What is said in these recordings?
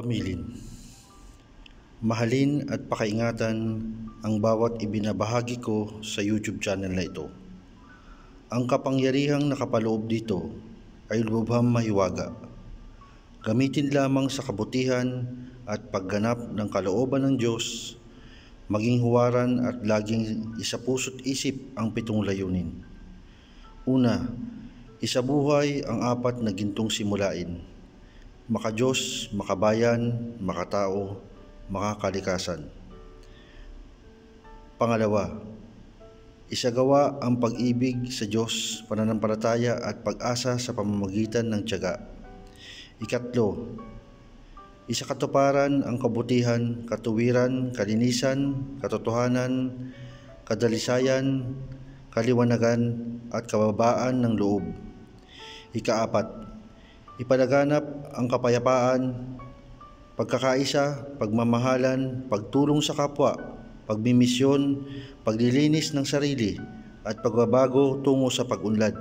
Pamilin Mahalin at pakaingatan ang bawat ibinabahagi ko sa YouTube channel na ito. Ang kapangyarihang nakapaloob dito ay lubhang mahiwaga. Gamitin lamang sa kabutihan at pagganap ng kalooban ng Diyos, maging huwaran at laging isapuso't isip ang pitong layunin. Una, isabuhay ang apat na gintong simulain makajos, makabayan, makatao, makakalikasan. Pangalawa, isagawa ang pag-ibig sa Diyos, pananampalataya at pag-asa sa pamamagitan ng tiyaga. Ikatlo, isakatuparan ang kabutihan, katuwiran, kalinisan, katotohanan, kadalisayan, kaliwanagan at kababaan ng loob. Ikaapat, ipalaganap ang kapayapaan, pagkakaisa, pagmamahalan, pagtulong sa kapwa, pagmimisyon, paglilinis ng sarili, at pagbabago tungo sa pagunlad.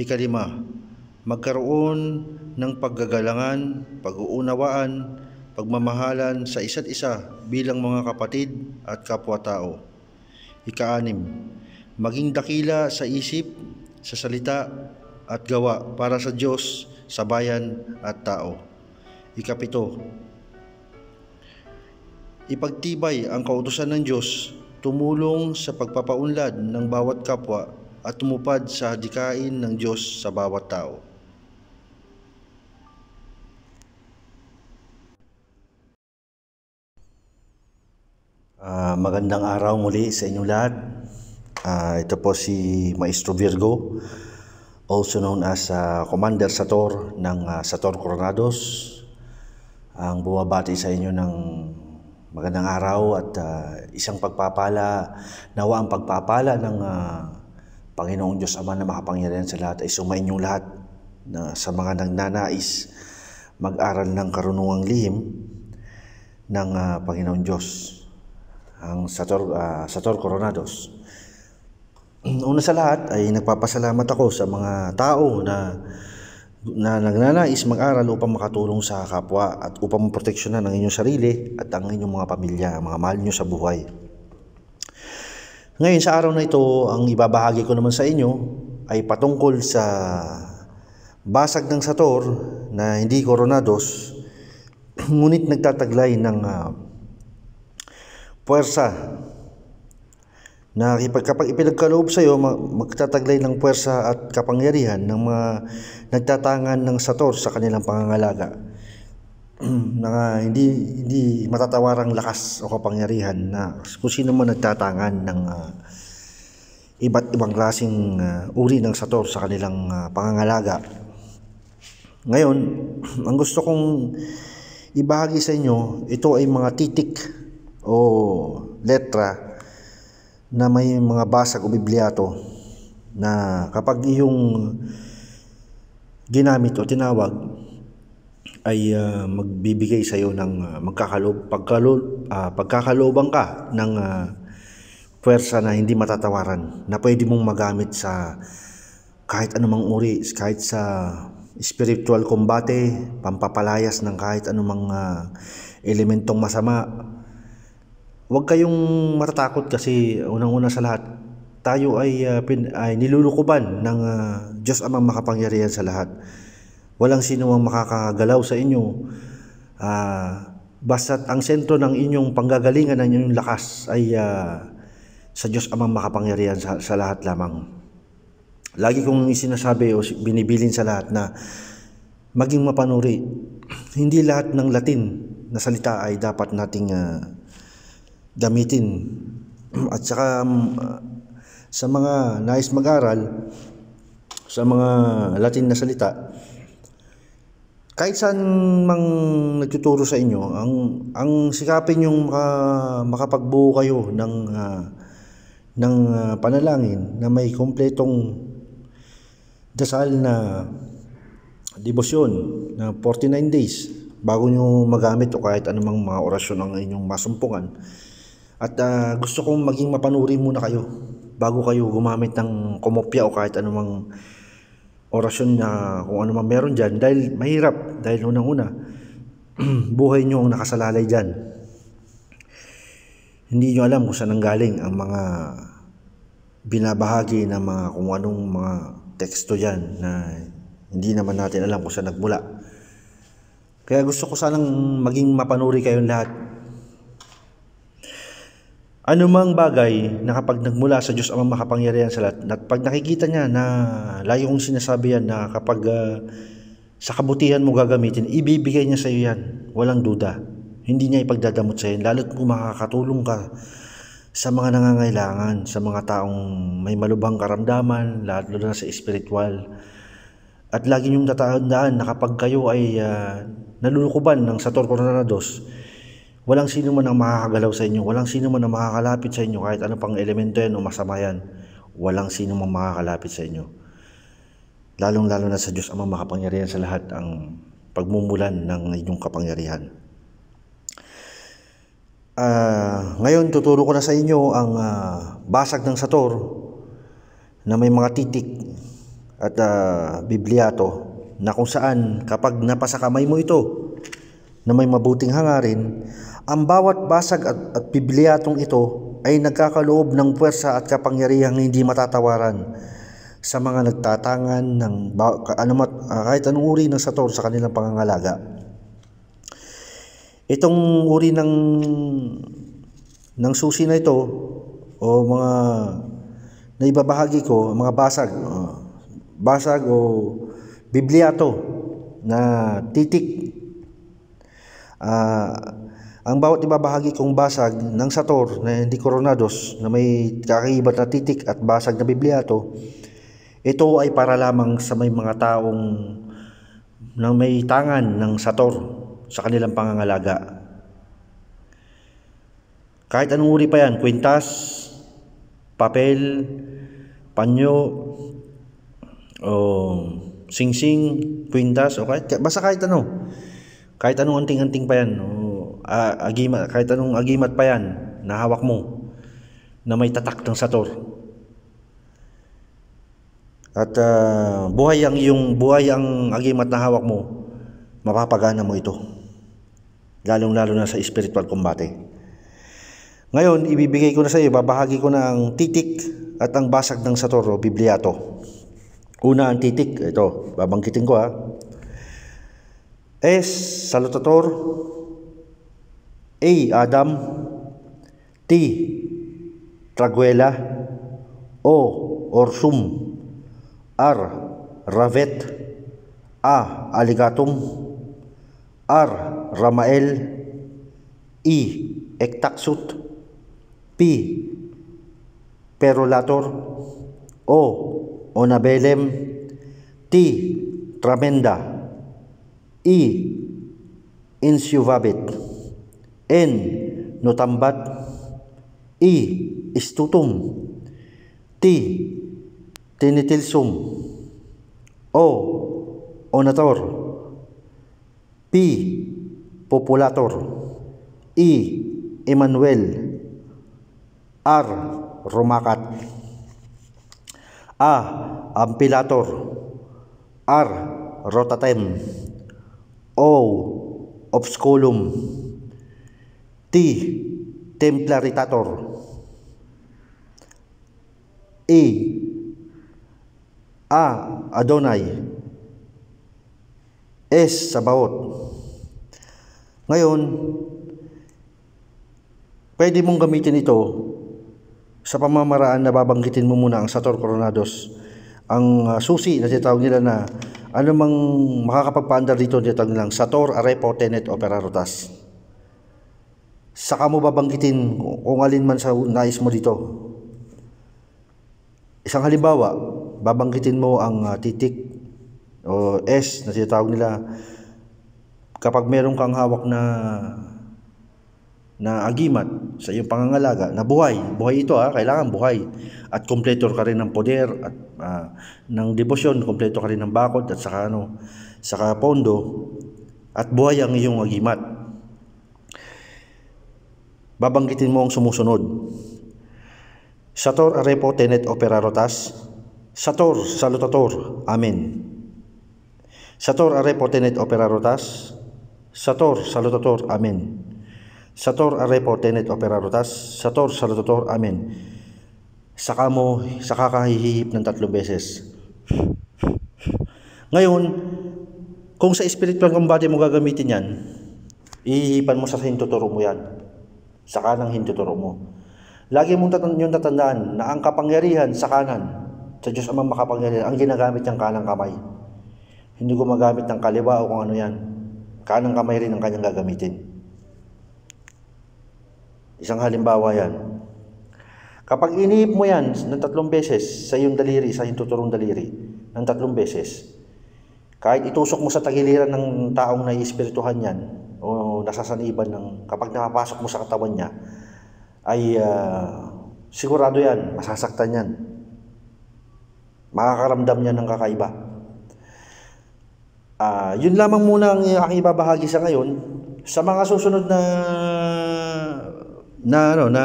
Ikalima, magkaroon ng paggagalangan, pag-uunawaan, pagmamahalan sa isa't isa bilang mga kapatid at kapwa-tao. Ikaanim, maging dakila sa isip, sa salita, at gawa para sa Diyos, sa bayan at tao. Ikapito, ipagtibay ang kautusan ng Diyos, tumulong sa pagpapaunlad ng bawat kapwa at tumupad sa hadikain ng Diyos sa bawat tao. Uh, magandang araw muli sa inyo lahat. Uh, ito po si Maestro Virgo also known as uh, Commander Sator ng uh, Sator Coronados. Ang bumabati sa inyo ng magandang araw at uh, isang pagpapala, nawa ang pagpapala ng uh, Panginoong Diyos Ama na makapangyarihan sa lahat ay sumain lahat na sa mga nagnanais mag-aral ng karunungang lihim ng uh, Panginoon Diyos ang Sator, uh, Sator Coronados. Mm, una sa lahat ay nagpapasalamat ako sa mga tao na na nagnanais mag-aral upang makatulong sa kapwa at upang proteksyonan ang inyong sarili at ang inyong mga pamilya, mga mahal nyo sa buhay. Ngayon sa araw na ito, ang ibabahagi ko naman sa inyo ay patungkol sa basag ng sator na hindi koronados ngunit nagtataglay ng uh, puwersa na kapag ipinagkaloob sa iyo, magtataglay ng puwersa at kapangyarihan ng mga nagtatangan ng sator sa kanilang pangangalaga na hindi hindi matatawarang lakas o kapangyarihan na kung sino man nagtatangan ng uh, iba't ibang klasing uh, ah, uri ng sator sa kanilang uh, pangangalaga. Ngayon, ang gusto kong ibahagi sa inyo, ito ay mga titik o letra na may mga basag o bibliyato na kapag iyong ginamit o tinawag ay uh, magbibigay sa iyo ng uh, ah, magkakalob pagkalo, uh, ah, pagkakalobang ka ng uh, pwersa na hindi matatawaran na pwede mong magamit sa kahit anumang uri kahit sa spiritual kombate pampapalayas ng kahit anumang uh, elementong masama Huwag kayong matatakot kasi unang-una sa lahat, tayo ay, uh, pin, ay nilulukuban ng uh, Diyos amang makapangyarihan sa lahat. Walang sino ang makakagalaw sa inyo. Uh, basta't ang sentro ng inyong panggagalingan, ng inyong lakas ay uh, sa Diyos amang makapangyarihan sa, sa lahat lamang. Lagi kong sinasabi o binibilin sa lahat na maging mapanuri. Hindi lahat ng Latin na salita ay dapat nating uh, gamitin. At saka mm, ah, sa mga nais mag-aral sa mga Latin na salita, kahit saan mang nagtuturo sa inyo, ang ang sikapin yung maka, makapagbuo kayo ng uh, ng uh, panalangin na may kumpletong dasal na debosyon na 49 days bago nyo magamit o kahit anumang mga orasyon ang inyong masumpungan at uh, gusto kong maging mapanuri muna kayo bago kayo gumamit ng komopya o kahit anumang orasyon na kung ano man meron dyan. Dahil mahirap, dahil unang-una, buhay nyo ang nakasalalay dyan. Hindi nyo alam kung saan ang galing ang mga binabahagi ng mga kung anong mga teksto dyan na hindi naman natin alam kung saan nagmula. Kaya gusto ko sanang maging mapanuri kayong lahat Anumang bagay na kapag nagmula sa Diyos ang makapangyarihan sa lahat, at pag nakikita niya na layo kong sinasabi yan na kapag uh, sa kabutihan mo gagamitin, ibibigay niya sa iyo yan. Walang duda. Hindi niya ipagdadamot sa iyo, lalo't kung makakatulong ka sa mga nangangailangan, sa mga taong may malubhang karamdaman, lalo na sa espiritual. At lagi niyong tatandaan na kapag kayo ay uh, nalulukuban ng Sator Coronados, Walang sino man ang makakagalaw sa inyo, walang sino man ang makakalapit sa inyo, kahit ano pang elemento yan o masama yan, walang sino man makakalapit sa inyo. Lalong-lalo na sa Diyos Ama makapangyarihan sa lahat ang pagmumulan ng inyong kapangyarihan. Uh, ngayon, tuturo ko na sa inyo ang uh, basag ng sator na may mga titik at uh, ah, bibliato na kung saan kapag napasa kamay mo ito, na may mabuting hangarin, ang bawat basag at, at bibliyatong ito ay nagkakaloob ng puwersa at kapangyarihang hindi matatawaran sa mga nagtatangan ng anumat, ah, kahit anong uri ng sator sa kanilang pangangalaga. Itong uri ng ng susi na ito o mga naibabahagi ko, mga basag, ah, basag o bibliyato na titik Uh, ang bawat ibabahagi kong basag ng Sator na hindi koronados na may kakaiba na titik at basag na bibliyato, ito ay para lamang sa may mga taong na may tangan ng Sator sa kanilang pangangalaga. Kahit anong uri pa yan, kwintas, papel, panyo, o singsing, kwintas, o kahit, basta kahit ano kahit anong anting-anting pa yan, o, a, agimat, kahit anong agimat pa yan na hawak mo na may tatak ng sator. At uh, buhay ang iyong buhay ang agimat na hawak mo, mapapagana mo ito. Lalong-lalo na sa spiritual kumbate. Ngayon, ibibigay ko na sa iyo, babahagi ko na ang titik at ang basag ng Satoro, bibliyato Una ang titik, ito, babangkitin ko ha. S. Salutator A. Adam T. Traguela O. Orsum R. Ravet A. Aligatum R. Ramael E. Ektaksut P. Perolator O. Onabelem T. Tramenda I. Insyuvabit N. Notambat. I. Istutom T. Tinitilsum O. Onator P. Populator E. Emmanuel R. Rumakat A. Ampilator R. Rotatem o. Obsculum T. Templaritator E. A. Adonai S. Sabaot Ngayon, pwede mong gamitin ito sa pamamaraan na babanggitin mo muna ang Sator Coronados. Ang ah, susi na tinatawag nila na anumang makakapagpaandar dito nitong lang Sator, Arepo, Tenet o Rotas. Saka mo babanggitin kung alin man sa nais mo dito. Isang halimbawa, babanggitin mo ang ah, titik o S na sinatawag nila kapag meron kang hawak na na agimat sa iyong pangangalaga na buhay. Buhay ito ha, ah, kailangan buhay. At kompletor ka rin ng poder at uh, ng debosyon, kompleto ka rin ng bakod at saka ano, saka pondo at buhay ang iyong agimat. Babanggitin mo ang sumusunod. Sator arepo tenet opera rotas. Sator salutator. Amen. Sator arepo tenet opera rotas. Sator salutator. Amen. Sator arepo tenet opera rotas. Sator salutator. Amen saka mo saka ka hihip ng tatlong beses. Ngayon, kung sa spiritual combat mo gagamitin yan, ihihipan mo sa hintuturo mo yan. Sa kanang hintuturo mo. Lagi mong tatan yung tatandaan na ang kapangyarihan sa kanan, sa Diyos Amang makapangyarihan, ang ginagamit niyang kanang kamay. Hindi gumagamit ng kaliwa o kung ano yan. Kanang kamay rin ang kanyang gagamitin. Isang halimbawa yan. Kapag iniip mo yan ng tatlong beses sa iyong daliri, sa iyong tuturong daliri, ng tatlong beses, kahit itusok mo sa tagiliran ng taong naiispirituhan yan, o nasasaniban ng, kapag napapasok mo sa katawan niya, ay uh, sigurado yan, masasaktan yan. Makakaramdam niya ng kakaiba. Uh, yun lamang muna ang aking ibabahagi sa ngayon. Sa mga susunod na na ano, na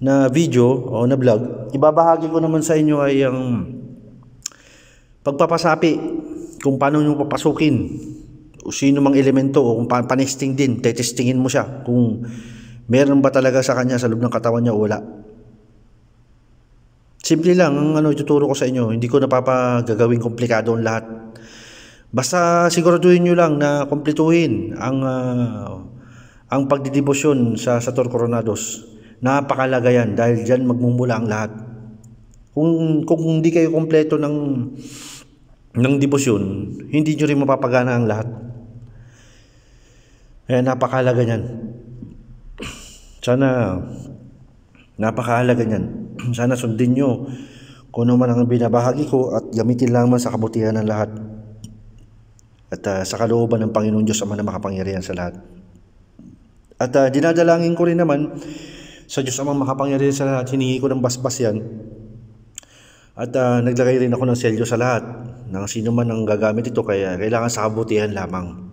na video o na vlog, ibabahagi ko naman sa inyo ay ang pagpapasapi kung paano nyo papasukin o sino mang elemento o kung pa panesting din, tetestingin mo siya kung meron ba talaga sa kanya sa loob ng katawan niya o wala. Simple lang ang ano ituturo ko sa inyo. Hindi ko napapagagawing komplikado ang lahat. Basta siguraduhin niyo lang na kumpletuhin ang uh, ang pagdidebosyon sa Sator Coronados. Napakalaga yan dahil diyan magmumula ang lahat. Kung, kung hindi kayo kompleto ng, ng debosyon, hindi nyo rin mapapagana ang lahat. Kaya napakalaga yan. Sana napakahalaga niyan. Sana sundin nyo kung ano man ang binabahagi ko at gamitin lamang sa kabutihan ng lahat at uh, sa kalooban ng Panginoon Diyos Ama na makapangyarihan sa lahat. At uh, dinadalangin ko rin naman sa Diyos amang makapangyarihan sa lahat, hiningi ko ng basbas yan. At uh, naglagay rin ako ng selyo sa lahat ng sino man ang gagamit ito kaya kailangan sa kabutihan lamang.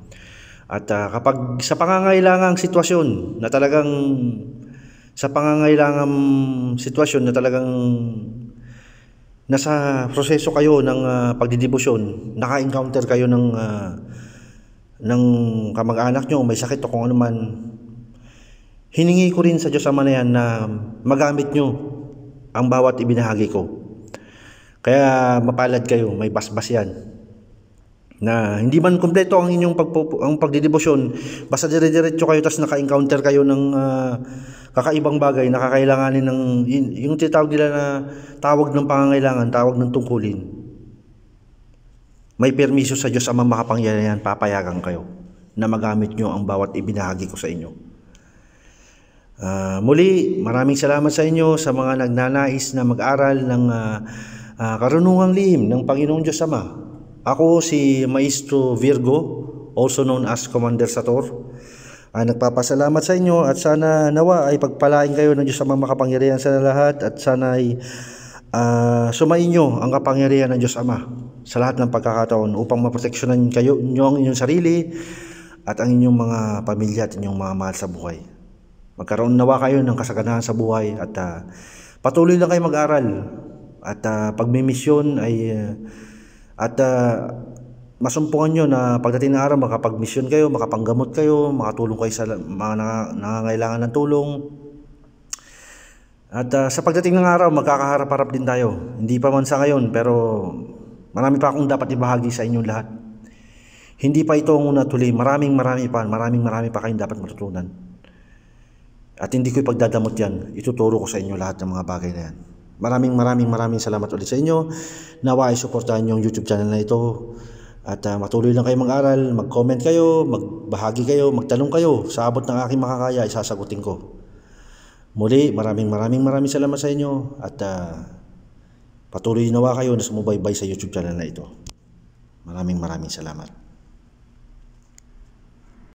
At uh, kapag sa pangangailangang sitwasyon na talagang sa pangangailangang sitwasyon na talagang nasa proseso kayo ng uh, pagdidibusyon, naka-encounter kayo ng uh, ng kamag-anak nyo, may sakit o kung ano man, Hiningi ko rin sa Diyos Ama na yan na magamit nyo ang bawat ibinahagi ko. Kaya mapalad kayo, may basbas yan. Na hindi man kumpleto ang inyong pagpo, ang pagdidebosyon, basta dire-diretso kayo tapos naka-encounter kayo ng uh, kakaibang bagay na kakailanganin ng yung tinatawag nila na tawag ng pangangailangan, tawag ng tungkulin. May permiso sa Diyos Ama makapangyarihan, papayagan kayo na magamit nyo ang bawat ibinahagi ko sa inyo. Uh, muli, maraming salamat sa inyo sa mga nagnanais na mag-aral ng uh, uh, karunungang lihim ng Panginoong Diyos Ama. Ako si Maestro Virgo, also known as Commander Sator. Uh, nagpapasalamat sa inyo at sana nawa ay pagpalain kayo ng Diyos Ama makapangyarihan sa lahat at sana ay uh, sumainyo ang kapangyarihan ng Diyos Ama sa lahat ng pagkakataon upang maproteksyonan kayo inyo ang inyong sarili at ang inyong mga pamilya at inyong mga mahal sa buhay. Magkaroon nawa kayo ng kasaganahan sa buhay at uh, patuloy lang kayo mag-aral. At uh, pagmimisyon ay uh, at uh, masumpungan nyo na pagdating ng araw makapagmisyon kayo, makapanggamot kayo, makatulong kayo sa mga nangangailangan ng tulong. At uh, sa pagdating ng araw, magkakaharap-harap din tayo. Hindi pa man sa ngayon, pero marami pa akong dapat ibahagi sa inyong lahat. Hindi pa ito ang una tuloy. Maraming marami pa. Maraming marami pa kayong dapat matutunan. At hindi ko ipagdadamot yan. Ituturo ko sa inyo lahat ng mga bagay na yan. Maraming maraming maraming salamat ulit sa inyo. Nawa ay suportahan yung YouTube channel na ito. At uh, matuloy lang kayo mag-aral, mag-comment kayo, magbahagi kayo, magtanong kayo. Sa abot ng aking makakaya, isasagutin ko. Muli, maraming maraming maraming salamat sa inyo. At uh, patuloy nawa kayo na sumubaybay sa YouTube channel na ito. Maraming maraming salamat.